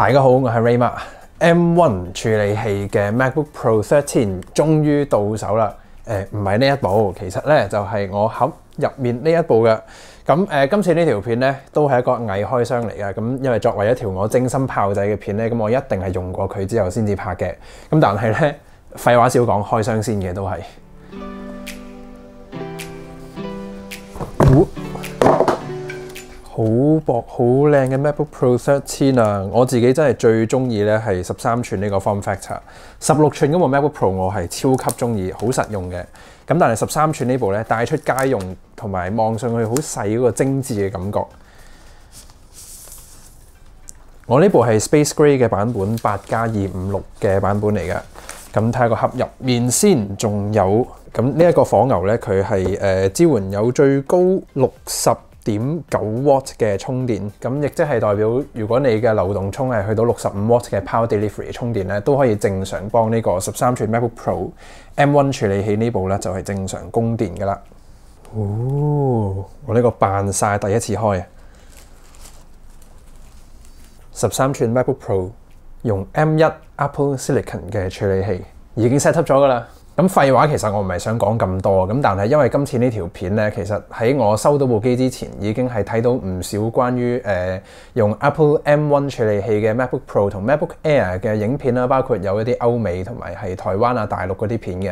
大家好，我系 Rayma，M1 处理器嘅 MacBook Pro 13终于到手啦。诶，唔系呢一部，其实咧就系我盒入面呢一部嘅。咁诶，今次呢条片咧都系一个伪开箱嚟嘅。咁因为作为一条我精心炮制嘅片咧，咁我一定系用过佢之后先至拍嘅。咁但系咧，废话少讲，开箱先嘅都系。好薄好靓嘅 MacBook Pro 1三啊！我自己真系最中意咧，系十三寸呢个 form factor。十六寸嗰部 MacBook Pro 我系超级中意，好实用嘅。咁但系十三寸呢部咧，带出街用同埋望上去好细嗰个精致嘅感觉。我呢部系 Space Gray 嘅版本，八加二五六嘅版本嚟嘅。咁睇下个盒入面先，仲有咁呢一个火牛咧，佢系诶支援有最高六十。點九 watt 嘅充電，咁亦即係代表，如果你嘅流動充係去到六十五 watt 嘅 Power Delivery 充電咧，都可以正常幫呢個十三寸 MacBook Pro M One 處理器呢部咧，就係正常供電噶啦。哦，我呢個扮晒第一次開啊！十三寸 MacBook Pro 用 M 一 Apple Silicon 嘅處理器，已經 set up 咗啦。咁廢話，其實我唔係想講咁多。咁但係因為今次呢條片咧，其實喺我收到部機之前，已經係睇到唔少關於誒用 Apple M1 處理器嘅 MacBook Pro 同 MacBook Air 嘅影片啦，包括有一啲歐美同埋係台灣啊、大陸嗰啲片嘅。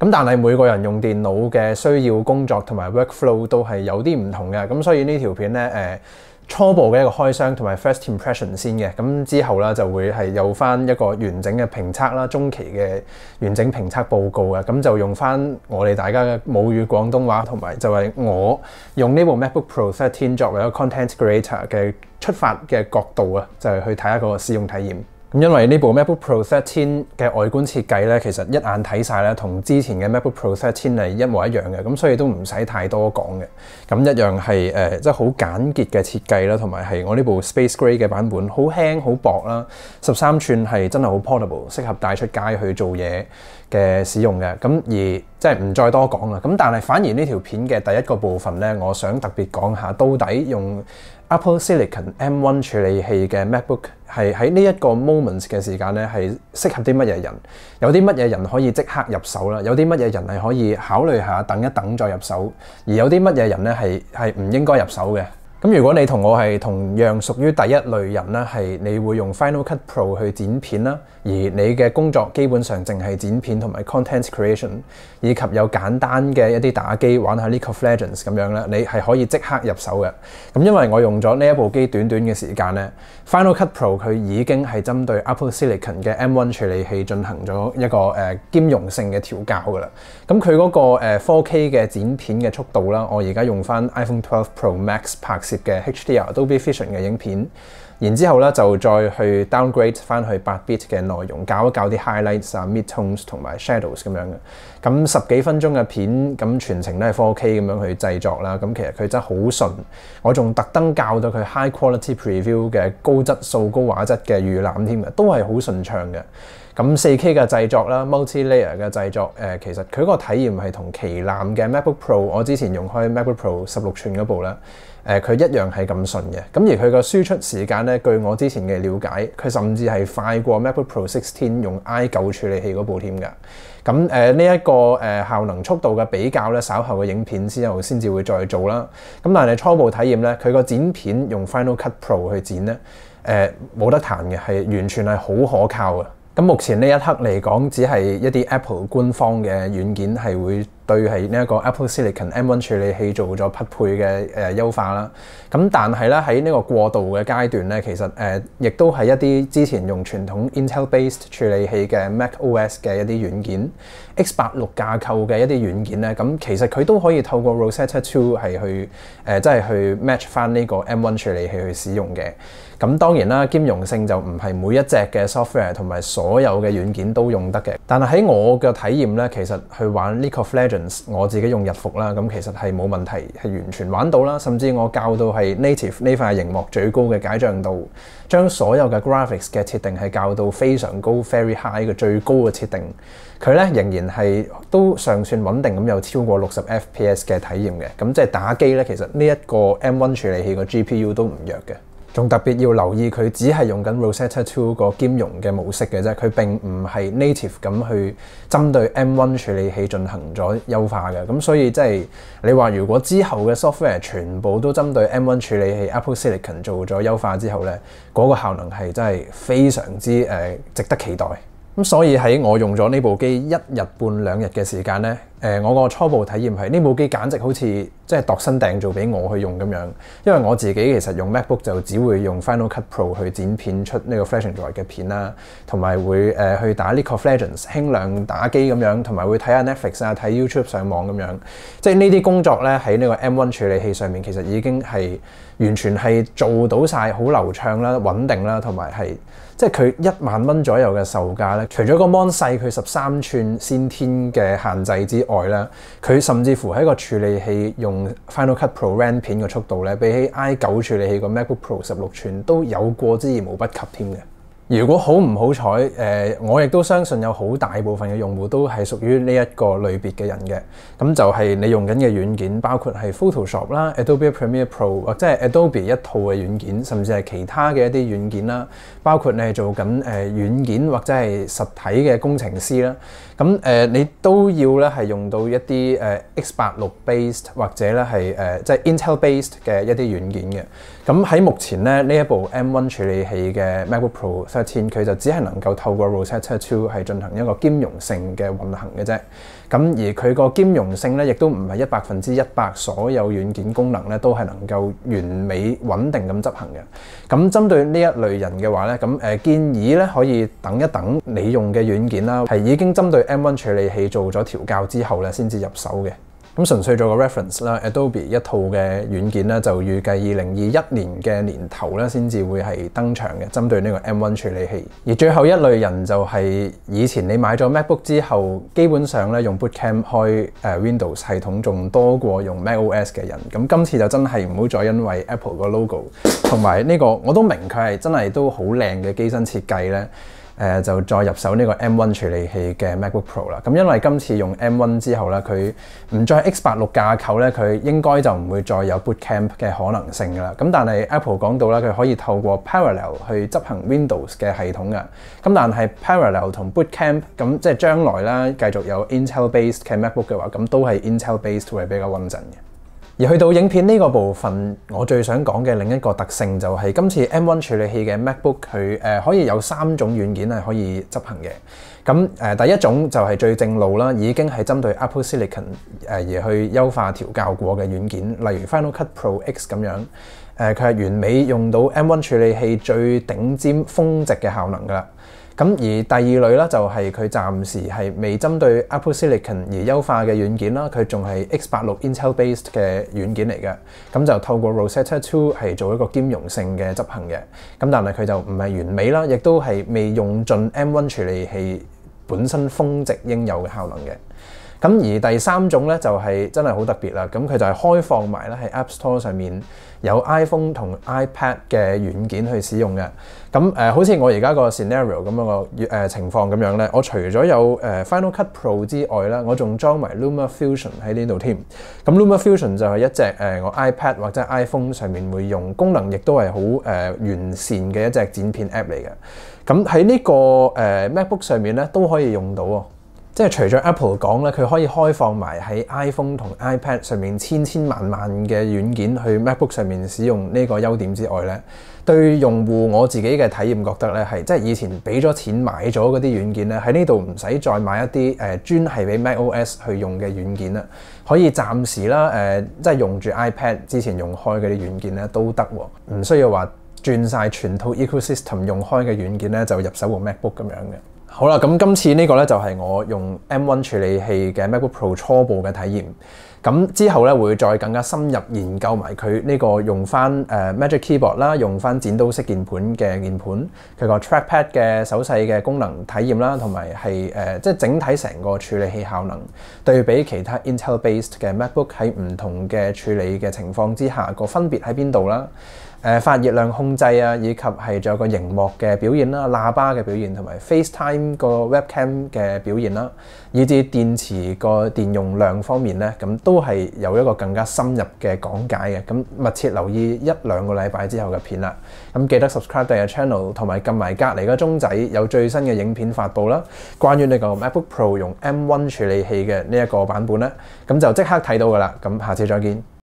咁但係每個人用電腦嘅需要工作同埋 workflow 都係有啲唔同嘅。咁所以呢條片咧誒。初步嘅一個開箱同埋 first impression 先嘅，咁之後啦就會係有翻一個完整嘅評測啦，中期嘅完整評測報告嘅，咁就用翻我哋大家嘅母語廣東話同埋就係我用呢部 MacBook Pro 13作為一個 content creator 嘅出發嘅角度啊，就係去睇一個使用體驗。咁因為呢部 MacBook Pro 13嘅外觀設計咧，其實一眼睇晒咧，同之前嘅 MacBook Pro 13係一模一樣嘅，咁所以都唔使太多講嘅。咁一樣係誒，即係好簡潔嘅設計啦，同埋係我呢部 Space Gray 嘅版本，好輕好薄啦，十三寸係真係好 portable，適合帶出街去做嘢嘅使用嘅。咁而即係唔再多講啦。咁但係反而呢條片嘅第一個部分咧，我想特別講下，到底用。Apple Silicon M1 處理器嘅 MacBook 係喺呢一個 moment 嘅時間咧，係適合啲乜嘢人？有啲乜嘢人可以即刻入手啦？有啲乜嘢人係可以考慮下等一等再入手？而有啲乜嘢人咧係係唔應該入手嘅？咁如果你同我係同樣屬於第一類人咧，係你會用 Final Cut Pro 去剪片啦，而你嘅工作基本上淨係剪片同埋 content creation，以及有簡單嘅一啲打機玩下 League of Legends 咁樣咧，你係可以即刻入手嘅。咁因為我用咗呢一部機短短嘅時間咧，Final Cut Pro 佢已經係針對 Apple Silicon 嘅 M1 處理器進行咗一個誒兼容性嘅調校噶啦。咁佢嗰個誒 4K 嘅剪片嘅速度啦，我而家用翻 iPhone 12 Pro Max 拍。嘅 HDR、d o b e f i s i o n 嘅影片，然之後咧就再去 downgrade 翻去八 bit 嘅內容，搞一搞啲 highlights 啊、mid tones 同埋 shadows 咁樣嘅。咁十幾分鐘嘅片，咁全程都係 4K 咁樣去製作啦。咁其實佢真係好順，我仲特登教到佢 high quality preview 嘅高質素、高畫質嘅預覽添嘅，都係好順暢嘅。咁 4K 嘅製作啦，multi layer 嘅製作，誒其實佢個體驗係同旗艦嘅 MacBook Pro，我之前用開 MacBook Pro 十六寸嗰部啦。誒佢一樣係咁順嘅，咁而佢個輸出時間咧，據我之前嘅了解，佢甚至係快過 MacBook Pro 16用 i9 處理器嗰部添㗎。咁誒呢一個誒效能速度嘅比較咧，稍後嘅影片之後先至會再做啦。咁但係初步體驗咧，佢個剪片用 Final Cut Pro 去剪咧，誒冇得彈嘅，係完全係好可靠嘅。咁目前呢一刻嚟講，只係一啲 Apple 官方嘅軟件係會。對係呢一個 Apple Silicon M1 處理器做咗匹配嘅誒優化啦，咁但係咧喺呢個過渡嘅階段咧，其實誒亦都係一啲之前用傳統 Intel-based 處理器嘅 macOS 嘅一啲軟件，x 八六架構嘅一啲軟件咧，咁其實佢都可以透過 Rosetta Two 係去誒即係去 match 翻呢個 M1 處理器去使用嘅。咁當然啦，兼容性就唔係每一隻嘅 software 同埋所有嘅軟件都用得嘅。但係喺我嘅體驗咧，其實去玩 l i q u i Legend。我自己用日服啦，咁其實係冇問題，係完全玩到啦。甚至我教到係 native 呢塊熒幕最高嘅解像度，將所有嘅 graphics 嘅設定係教到非常高，very high 嘅最高嘅設定，佢咧仍然係都尚算穩定咁，有超過六十 FPS 嘅體驗嘅。咁即係打機咧，其實呢一個 M1 處理器個 GPU 都唔弱嘅。仲特別要留意佢只係用緊 Rosetta Two 個兼容嘅模式嘅啫，佢並唔係 native 咁去針對 M One 處理器進行咗優化嘅。咁所以即係你話如果之後嘅 software 全部都針對 M One 處理器 Apple Silicon 做咗優化之後咧，嗰個效能係真係非常之誒值得期待。咁所以喺我用咗呢部機一日半兩日嘅時間咧。誒，我個初步體驗係呢部機簡直好似即係度身訂做俾我去用咁樣，因為我自己其實用 MacBook 就只會用 Final Cut Pro 去剪片出呢個 Flash and Joy 嘅片啦，同埋會誒去打 League of Legends 輕量打機咁樣，同埋會睇下 Netflix 啊、睇 YouTube 上網咁樣，即係呢啲工作咧喺呢個 M1 處理器上面其實已經係完全係做到晒，好流暢啦、穩定啦，同埋係即係佢一萬蚊左右嘅售價咧，除咗個 Mon 細佢十三寸先天嘅限制之外。外咧，佢甚至乎喺個處理器用 Final Cut Pro r a n d 片嘅速度咧，比起 i 九處理器個 MacBook Pro 十六寸都有過之而無不及添嘅。如果好唔好彩，誒，我亦都相信有好大部分嘅用户都係屬於呢一個類別嘅人嘅，咁就係你用緊嘅軟件，包括係 Photoshop 啦、Adobe Premiere Pro 或者係 Adobe 一套嘅軟件，甚至係其他嘅一啲軟件啦，包括你係做緊誒軟件或者係實體嘅工程師啦，咁誒你都要咧係用到一啲誒 X 八六 based 或者咧係誒即係 Intel based 嘅一啲軟件嘅，咁喺目前咧呢一部 M 1處理器嘅 MacBook Pro。佢就只係能夠透過 Rosetta Two 係進行一個兼容性嘅運行嘅啫，咁而佢個兼容性咧，亦都唔係一百分之一百，所有軟件功能咧都係能夠完美穩定咁執行嘅。咁針對呢一類人嘅話咧，咁誒建議咧可以等一等，你用嘅軟件啦係已經針對 M1 處理器做咗調校之後咧，先至入手嘅。咁純粹做個 reference 啦，Adobe 一套嘅軟件咧，就預計二零二一年嘅年頭咧，先至會係登場嘅，針對呢個 M One 處理器。而最後一類人就係以前你買咗 MacBook 之後，基本上咧用 Boot Camp 開 Windows 系統仲多過用 MacOS 嘅人。咁今次就真係唔好再因為 Apple 個 logo 同埋呢個，我都明佢係真係都好靚嘅機身設計咧。誒就再入手呢個 M1 處理器嘅 MacBook Pro 啦，咁因為今次用 M1 之後咧，佢唔再 X 八六架構咧，佢應該就唔會再有 Boot Camp 嘅可能性啦。咁但係 Apple 講到咧，佢可以透過 Parallel 去執行 Windows 嘅系統嘅。咁但係 Parallel 同 Boot Camp 咁即係將來啦，繼續有 Intel base 嘅 MacBook 嘅話，咁都係 Intel base d 會比較穩陣嘅。而去到影片呢個部分，我最想講嘅另一個特性就係今次 M1 處理器嘅 MacBook 佢誒可以有三種軟件係可以執行嘅。咁誒第一種就係最正路啦，已經係針對 Apple Silicon 誒而去優化調校過嘅軟件，例如 Final Cut Pro X 咁樣誒，佢係完美用到 M1 處理器最頂尖峰值嘅效能㗎。咁而第二類咧就係佢暫時係未針對 Apple Silicon 而優化嘅軟件啦，佢仲係 X 八六 Intel based 嘅軟件嚟嘅，咁就透過 Rosetta Two 係做一個兼容性嘅執行嘅，咁但係佢就唔係完美啦，亦都係未用盡 M One 處理器本身峰值應有嘅效能嘅。咁而第三種咧就係真係好特別啦，咁佢就係開放埋咧喺 App Store 上面有 iPhone 同 iPad 嘅軟件去使用嘅。咁誒，好似我而家個 Scenario 咁樣個誒情況咁樣咧，我除咗有誒 Final Cut Pro 之外咧，我仲裝埋 Luma Fusion 喺呢度添。咁 Luma Fusion 就係一隻誒我 iPad 或者 iPhone 上面會用功能，亦都係好誒完善嘅一隻剪片 App 嚟嘅。咁喺呢個誒 MacBook 上面咧都可以用到喎。即係除咗 Apple 講咧，佢可以開放埋喺 iPhone 同 iPad 上面千千萬萬嘅軟件去 MacBook 上面使用呢個優點之外咧，對用户我自己嘅體驗覺得咧係即係以前俾咗錢買咗嗰啲軟件咧，喺呢度唔使再買一啲誒專係俾 MacOS 去用嘅軟件啦，可以暫時啦誒即係用住 iPad 之前用開嗰啲軟件咧都得喎，唔需要話轉晒全套 ecosystem 用開嘅軟件咧就入手個 MacBook 咁樣嘅。好啦，咁今次呢個咧就係我用 M1 處理器嘅 MacBook Pro 初步嘅體驗。咁之後咧會再更加深入研究埋佢呢個用翻 Magic Keyboard 啦，用翻剪刀式鍵盤嘅鍵盤，佢個 Trackpad 嘅手勢嘅功能體驗啦，同埋係即係整體成個處理器效能對比其他 Intel based 嘅 MacBook 喺唔同嘅處理嘅情況之下個分別喺邊度啦。誒發熱量控制啊，以及係仲有個熒幕嘅表現啦、喇叭嘅表現，同埋 FaceTime 個 Webcam 嘅表現啦，以至電池個電容量方面咧，咁都係有一個更加深入嘅講解嘅。咁密切留意一兩個禮拜之後嘅片啦。咁記得 subscribe 第嘅 channel，同埋撳埋隔離個鐘仔，有最新嘅影片發布啦。關於呢個 a c b o o k Pro 用 M1 處理器嘅呢一個版本咧，咁就即刻睇到噶啦。咁下次再見。